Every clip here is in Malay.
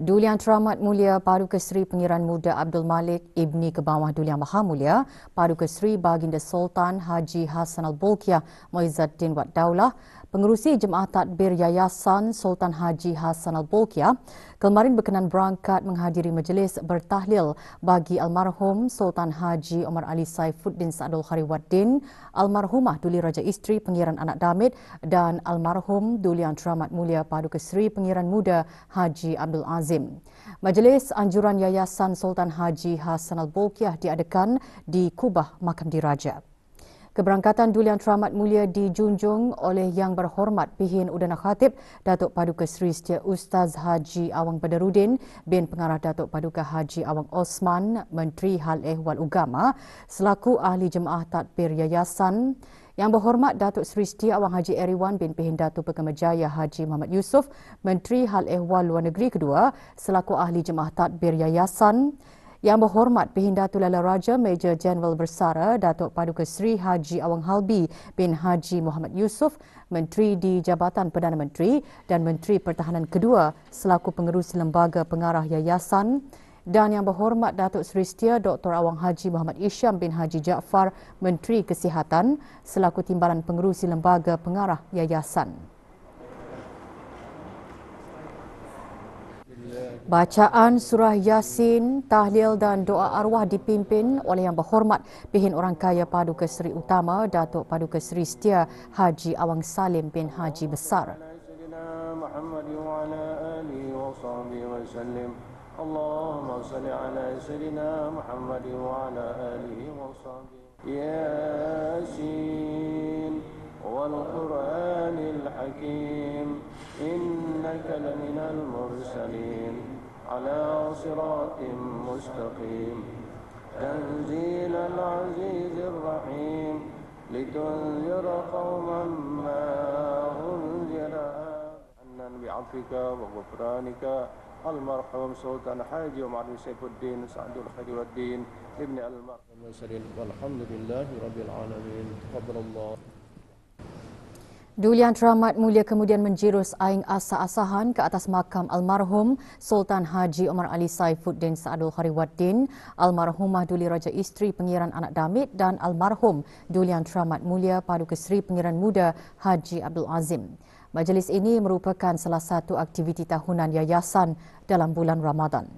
Dulian Teramat Mulia Paduka Keseri Pengiran Muda Abdul Malik Ibni Kebawah Dulian Maha Mulia Paduka Keseri Baginda Sultan Haji Hassan al Bolkiah Muizzaddin Wat Daulah Pengerusi Jemaah Tadbir Yayasan Sultan Haji Hassan al Bolkiah, kemarin berkenan berangkat menghadiri majlis bertahlil bagi almarhum Sultan Haji Omar Ali Saifuddin Sa'adul Khariwaddin almarhumah Duli Raja Isteri Pengiran Anak Damit dan almarhum Dulian Teramat Mulia Paduka Keseri Pengiran Muda Haji Abdul Aziz Azim. Majlis Anjuran Yayasan Sultan Haji Hassan Al Bolkiah diadakan di Kubah Makam Diraja. Keberangkatan Dulian Teramat Mulia dijunjung oleh Yang Berhormat Pihin Udana Khatib Datuk Paduka Seri Setia Ustaz Haji Awang Badarudin bin Pengarah Datuk Paduka Haji Awang Osman Menteri Hal Ehwal Ugama selaku Ahli Jemaah Tadbir Yayasan yang berhormat Datuk Seri Setia Wang Haji Eriwan bin Pihin Datuk Pekemajaya Haji Muhammad Yusof, Menteri Hal Ehwal Luar Negeri Kedua, selaku Ahli Jemaah Tadbir Yayasan. Yang berhormat Pihin Datuk Lala Raja Major General Bersara Datuk Paduka Seri Haji Awang Halbi bin Haji Muhammad Yusof, Menteri di Jabatan Perdana Menteri dan Menteri Pertahanan Kedua selaku pengerusi Lembaga Pengarah Yayasan dan yang berhormat Datuk Seri Setia Dr. Awang Haji Muhammad Isyam bin Haji Jaafar, Menteri Kesihatan selaku Timbalan Pengerusi Lembaga Pengarah Yayasan. Bacaan surah Yasin, tahlil dan doa arwah dipimpin oleh yang berhormat Pihin Orang Kaya Paduka Seri Utama Datuk Paduka Seri Setia Haji Awang Salim bin Haji Besar. اللهم صل على سيدنا محمد وعلى آله وصحبه ياسين والقرآن الحكيم إنك لمن المرسلين على صراط مستقيم تنزيل العزيز الرحيم لتنذر قوما ما أنزل بعفوك وغفرانك almarhum Sultan Haji Umar bin Saifuddin Sa'dul Khairuddin Ibn Al-Marhum walhamdulillahi rabbil alamin qabrullah Dulian Rahmat Mulia kemudian menjirus aing asa-asahan ke atas makam almarhum Sultan Haji Omar Ali Saifuddin Saadul Khariwaddin, almarhumah Duli Raja Isteri Pengiran Anak Damit dan almarhum Dulian Teramat Mulia Paduka Seri Pengiran Muda Haji Abdul Azim. Majlis ini merupakan salah satu aktiviti tahunan yayasan dalam bulan Ramadan.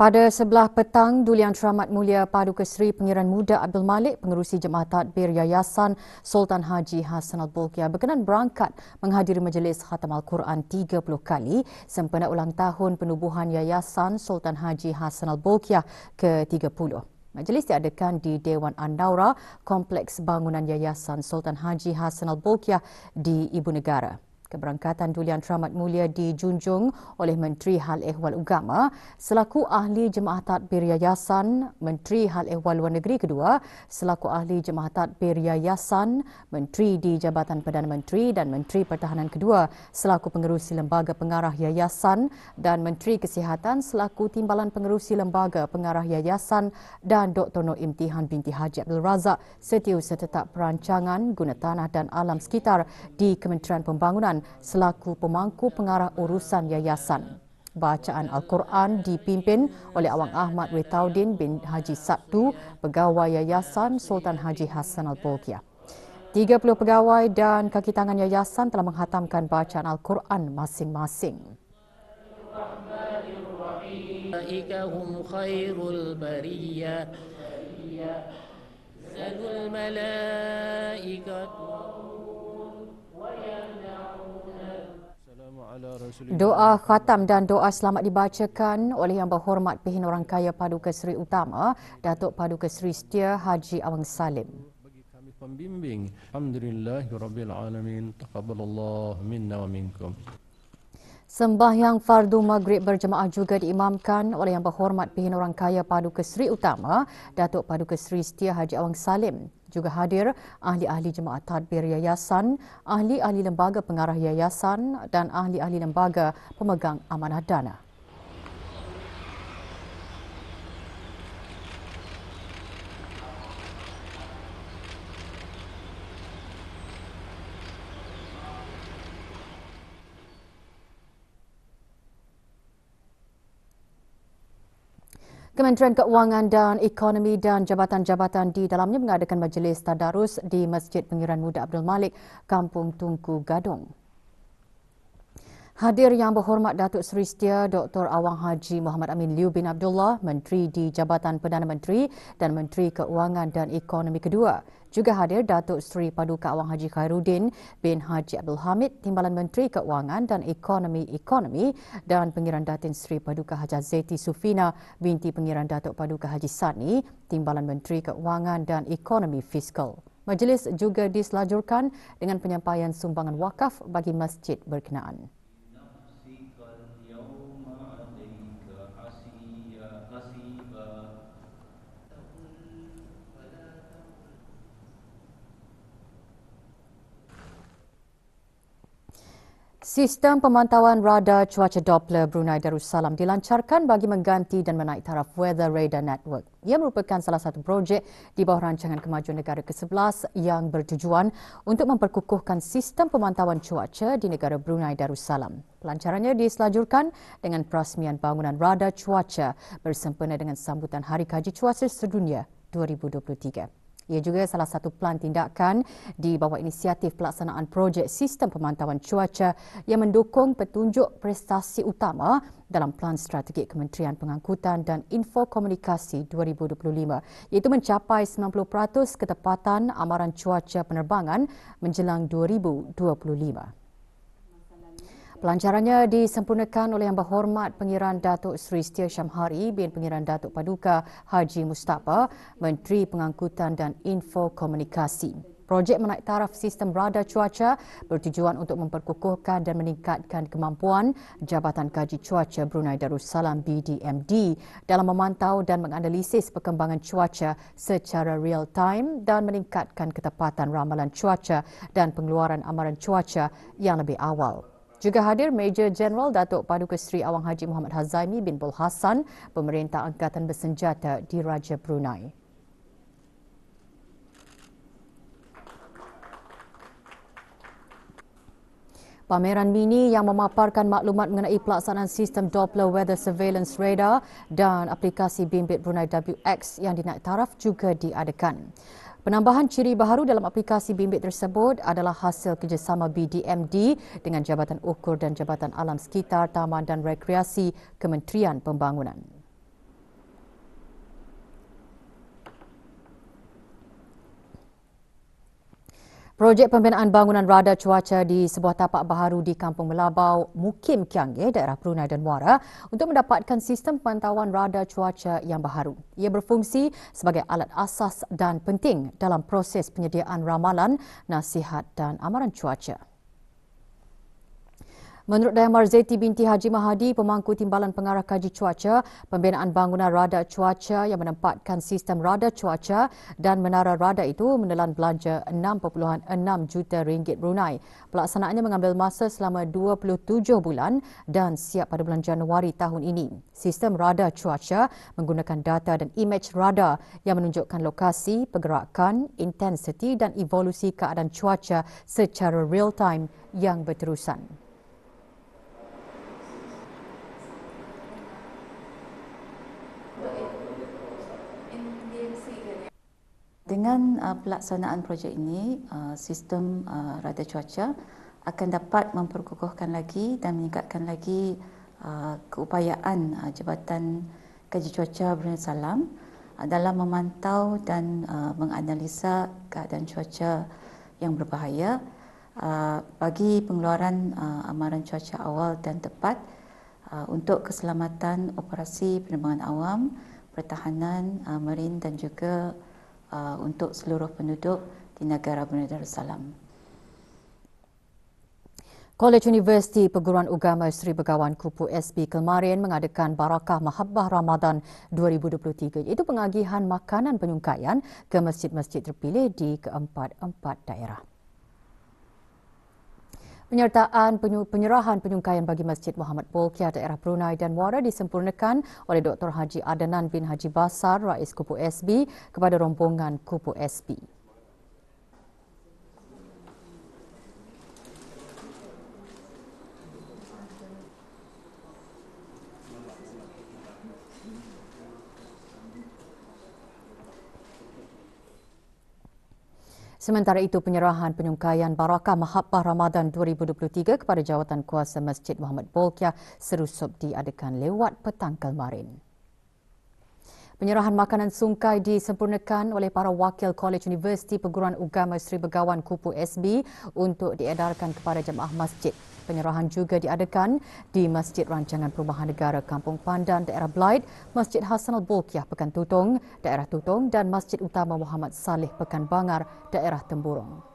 Pada sebelah petang, Dulian Teramat Mulia Paduka Seri Pengiran Muda Abdul Malik, pengerusi Jemaah Tadbir Yayasan Sultan Haji Hassan al Bolkiah, berkenan berangkat menghadiri majlis Khatam Al-Quran 30 kali sempena ulang tahun penubuhan Yayasan Sultan Haji Hassan al Bolkiah ke-30. Majlis diadakan di Dewan Andaura, Kompleks Bangunan Yayasan Sultan Haji Hassan al Bolkiah di Ibu Negara. Keberangkatan Dulian Teramat Mulia dijunjung oleh Menteri Hal Ehwal Ugama selaku Ahli Jemaah Tadbir Yayasan Menteri Hal Ehwal Luar Negeri Kedua selaku Ahli Jemaah Tadbir Yayasan Menteri di Jabatan Perdana Menteri dan Menteri Pertahanan Kedua selaku Pengerusi Lembaga Pengarah Yayasan dan Menteri Kesihatan selaku Timbalan Pengerusi Lembaga Pengarah Yayasan dan Dr. Noh Imtihan Binti Haji Abdul Razak setiausaha tetap perancangan guna tanah dan alam sekitar di Kementerian Pembangunan selaku pemangku pengarah urusan yayasan. Bacaan Al-Quran dipimpin oleh Awang Ahmad Wetaudin bin Haji Sabtu, pegawai Yayasan Sultan Haji Hassan Al-Bolkiah. 30 pegawai dan kaki tangan yayasan telah menghatamkan bacaan Al-Quran masing-masing. Al-Quran Doa khatam dan doa selamat dibacakan oleh yang berhormat Pihin Orang Kaya Paduka Seri Utama, Datuk Paduka Seri Setia Haji Awang Salim. Bagi kami Sembahyang Fardu Maghrib berjemaah juga diimamkan oleh yang berhormat Pihin Orang Kaya Paduka Seri Utama, Datuk Paduka Seri Setia Haji Awang Salim. Juga hadir ahli-ahli jemaat tadbir yayasan, ahli-ahli lembaga pengarah yayasan dan ahli-ahli lembaga pemegang amanah dana. Kementerian Keuangan dan Ekonomi dan jabatan-jabatan di dalamnya mengadakan majlis tadarus di Masjid Pengiran Muda Abdul Malik, Kampung Tungku Gadong. Hadir yang berhormat Datuk Seri Setia Dr. Awang Haji Muhammad Amin Liu bin Abdullah, Menteri di Jabatan Perdana Menteri dan Menteri Keuangan dan Ekonomi Kedua. Juga hadir Datuk Seri Paduka Awang Haji Khairuddin bin Haji Abdul Hamid, Timbalan Menteri Keuangan dan Ekonomi Ekonomi dan Pengiran Datin Seri Paduka Haji Zeti Sufina binti Pengiran Datuk Paduka Haji Sani, Timbalan Menteri Keuangan dan Ekonomi Fiskal. Majlis juga diselajurkan dengan penyampaian sumbangan wakaf bagi masjid berkenaan. Sistem pemantauan radar cuaca Doppler Brunei Darussalam dilancarkan bagi mengganti dan menaik taraf Weather Radar Network. Ia merupakan salah satu projek di bawah rancangan kemajuan negara ke-11 yang bertujuan untuk memperkukuhkan sistem pemantauan cuaca di negara Brunei Darussalam. Pelancarannya diselajurkan dengan perasmian bangunan radar cuaca bersempena dengan sambutan Hari Kaji Cuaca Sedunia 2023. Ia juga salah satu pelan tindakan di bawah inisiatif pelaksanaan projek sistem pemantauan cuaca yang mendukung petunjuk prestasi utama dalam pelan Strategik Kementerian Pengangkutan dan Info Komunikasi 2025 iaitu mencapai 90% ketepatan amaran cuaca penerbangan menjelang 2025. Pelancarannya disempurnakan oleh Yang Berhormat Pengiran Datuk Seri Setia Syamhari bin Pengiran Datuk Paduka Haji Mustafa, Menteri Pengangkutan dan Info Komunikasi. Projek menaik taraf sistem radar cuaca bertujuan untuk memperkukuhkan dan meningkatkan kemampuan Jabatan Kaji Cuaca Brunei Darussalam BDMD dalam memantau dan menganalisis perkembangan cuaca secara real time dan meningkatkan ketepatan ramalan cuaca dan pengeluaran amaran cuaca yang lebih awal. Juga hadir Major General Datuk Paduka Seri Awang Haji Muhammad Hazaimi bin Bol Hassan, Pemerintah Angkatan Bersenjata di Raja Brunei. Pameran mini yang memaparkan maklumat mengenai pelaksanaan sistem Doppler Weather Surveillance Radar dan aplikasi bimbit Brunei WX yang dinaik taraf juga diadakan. Penambahan ciri baharu dalam aplikasi bimbit tersebut adalah hasil kerjasama BDMD dengan Jabatan Ukur dan Jabatan Alam Sekitar, Taman dan Rekreasi Kementerian Pembangunan. Projek pembinaan bangunan radar cuaca di sebuah tapak baharu di Kampung Melabau, Mukim Kiangge, daerah Perunai dan Muara untuk mendapatkan sistem pantauan radar cuaca yang baharu. Ia berfungsi sebagai alat asas dan penting dalam proses penyediaan ramalan, nasihat dan amaran cuaca. Menurut Dayang Zeti binti Haji Mahadi, pemangku timbalan pengarah kaji cuaca, pembinaan bangunan radar cuaca yang menempatkan sistem radar cuaca dan menara radar itu menelan belanja 6.6 juta ringgit Brunei. Pelaksanaannya mengambil masa selama 27 bulan dan siap pada bulan Januari tahun ini. Sistem radar cuaca menggunakan data dan imej radar yang menunjukkan lokasi, pergerakan, intensiti dan evolusi keadaan cuaca secara real-time yang berterusan. Dengan uh, pelaksanaan projek ini, uh, sistem uh, radar cuaca akan dapat memperkukuhkan lagi dan meningkatkan lagi uh, keupayaan uh, Jabatan kaji Cuaca Brunei Salam uh, dalam memantau dan uh, menganalisa keadaan cuaca yang berbahaya uh, bagi pengeluaran uh, amaran cuaca awal dan tepat uh, untuk keselamatan operasi penerbangan awam, pertahanan, uh, marin dan juga penerbangan. Uh, untuk seluruh penduduk di negara Brunei Darussalam. College University Perguruan Ugama Sri Begawan Kupu SB kemarin mengadakan Barakah Mahabbah Ramadan 2023 iaitu pengagihan makanan penyungkaian ke masjid-masjid terpilih di keempat-empat daerah. Penyertaan penyerahan penyungkaian bagi Masjid Muhammad Bolkia daerah Brunei dan Muara disempurnakan oleh Dr. Haji Adenan bin Haji Basar, Rais Kupu SB kepada rombongan Kupu SB. Sementara itu, penyerahan penyungkaian Barakah Mahabbah Ramadan 2023 kepada jawatan kuasa Masjid Muhammad Bolkiah serusup diadakan lewat petang kemarin. Penyerahan makanan sungkai disempurnakan oleh para wakil Kolej Universiti Perguruan Agama Sri Begawan Kupu SB untuk diedarkan kepada jemaah masjid. Penyerahan juga diadakan di Masjid Rancangan Perumahan Negara Kampung Pandan daerah Blight, Masjid Hassan Al-Bulkiah Pekan Tutong daerah Tutong dan Masjid Utama Muhammad Saleh Pekan Bangar daerah Temburong.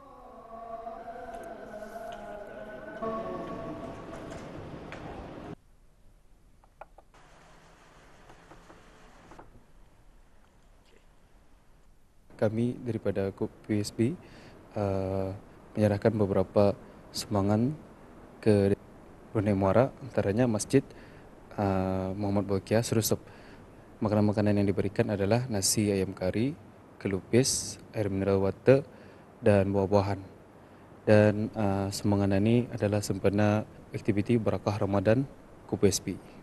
kami daripada KUP PSB uh, eh, menyerahkan beberapa semangan ke Brunei Muara antaranya masjid uh, Muhammad Bokia Serusep. Makanan-makanan yang diberikan adalah nasi ayam kari, kelupis, air mineral water, dan buah-buahan. Dan uh, eh, semangat ini adalah sempena aktiviti berakah Ramadan KUPSB.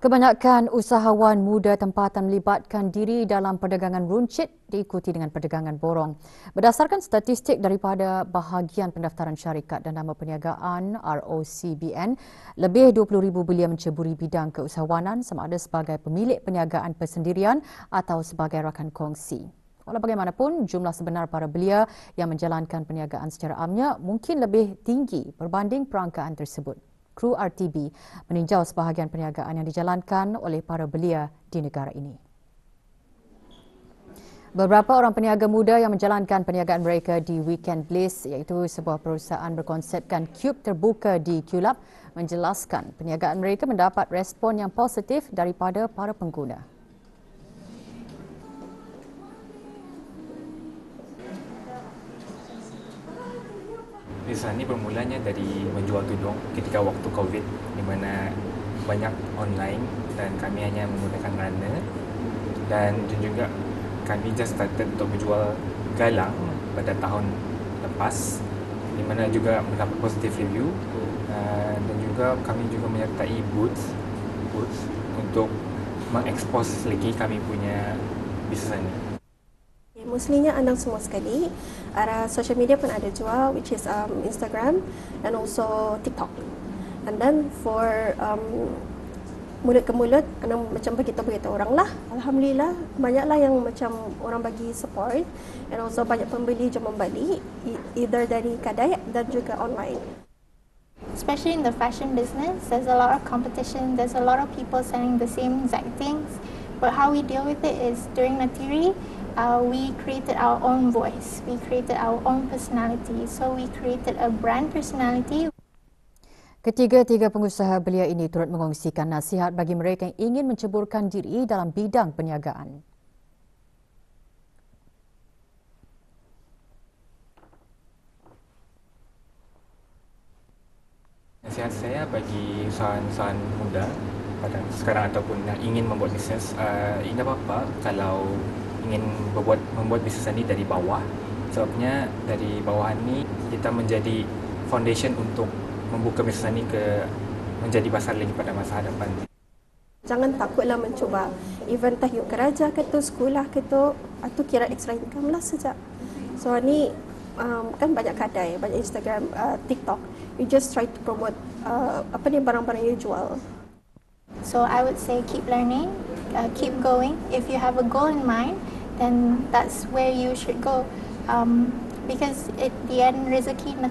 Kebanyakan usahawan muda tempatan melibatkan diri dalam perdagangan runcit diikuti dengan perdagangan borong. Berdasarkan statistik daripada bahagian pendaftaran syarikat dan nama perniagaan ROCBN, lebih 20,000 belia menceburi bidang keusahawanan sama ada sebagai pemilik perniagaan persendirian atau sebagai rakan kongsi. Walau bagaimanapun, jumlah sebenar para belia yang menjalankan perniagaan secara amnya mungkin lebih tinggi berbanding perangkaan tersebut. Crew RTB meninjau sebahagian perniagaan yang dijalankan oleh para belia di negara ini. Beberapa orang peniaga muda yang menjalankan perniagaan mereka di Weekend Bliss iaitu sebuah perusahaan berkonsepkan kub terbuka di Qlab menjelaskan perniagaan mereka mendapat respon yang positif daripada para pengguna. kisah ni bermulanya dari menjual tudung ketika waktu covid di mana banyak online dan kami hanya menggunakan runner dan juga kami just started untuk menjual galang pada tahun lepas di mana juga mendapat positive review ah, dan juga kami juga menyertai booth booth untuk mengekspos lagi kami punya bisnes ini mostlynya anak semua sekali. Ada social media pun ada jual, which is um, Instagram and also TikTok. And then for um, mulut ke mulut, anak macam begitu begitu orang lah. Alhamdulillah, banyaklah yang macam orang bagi support and also banyak pembeli jom membeli, either dari kedai dan juga online. Especially in the fashion business, there's a lot of competition. There's a lot of people selling the same exact things. But how we deal with it is during Natiri, uh, we created our own voice. We created our own personality. So we created a brand personality. Ketiga-tiga pengusaha belia ini turut mengongsikan nasihat bagi mereka yang ingin menceburkan diri dalam bidang perniagaan. Nasihat saya bagi usahawan-usahawan muda pada sekarang ataupun yang ingin membuat bisnes, uh, ingat apa-apa kalau ingin membuat membuat bisnes ini dari bawah sebabnya dari bawah ini kita menjadi foundation untuk membuka bisnes ini ke menjadi pasar lagi pada masa hadapan. Jangan takutlah mencuba. Even tak yuk keraja ke tu, sekolah ke tu, atau ah, kira extra income lah sejak. So ni um, kan banyak kadai, banyak Instagram, uh, TikTok. You just try to promote uh, apa ni barang-barang yang jual. So I would say keep learning, uh, keep going. If you have a goal in mind, And that's where you should go um, because at the end rezeki na